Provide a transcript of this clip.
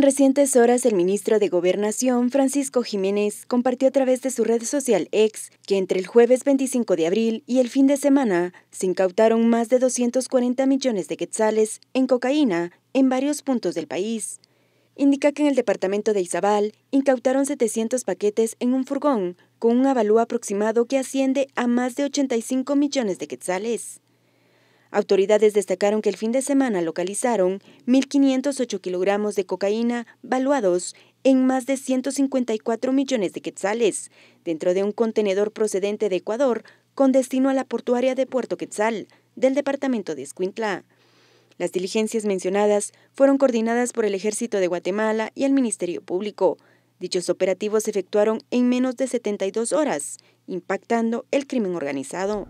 En recientes horas, el ministro de Gobernación, Francisco Jiménez, compartió a través de su red social X que entre el jueves 25 de abril y el fin de semana se incautaron más de 240 millones de quetzales en cocaína en varios puntos del país. Indica que en el departamento de Izabal incautaron 700 paquetes en un furgón con un avalúo aproximado que asciende a más de 85 millones de quetzales. Autoridades destacaron que el fin de semana localizaron 1.508 kilogramos de cocaína valuados en más de 154 millones de quetzales dentro de un contenedor procedente de Ecuador con destino a la portuaria de Puerto Quetzal del departamento de Escuintla. Las diligencias mencionadas fueron coordinadas por el Ejército de Guatemala y el Ministerio Público. Dichos operativos se efectuaron en menos de 72 horas, impactando el crimen organizado.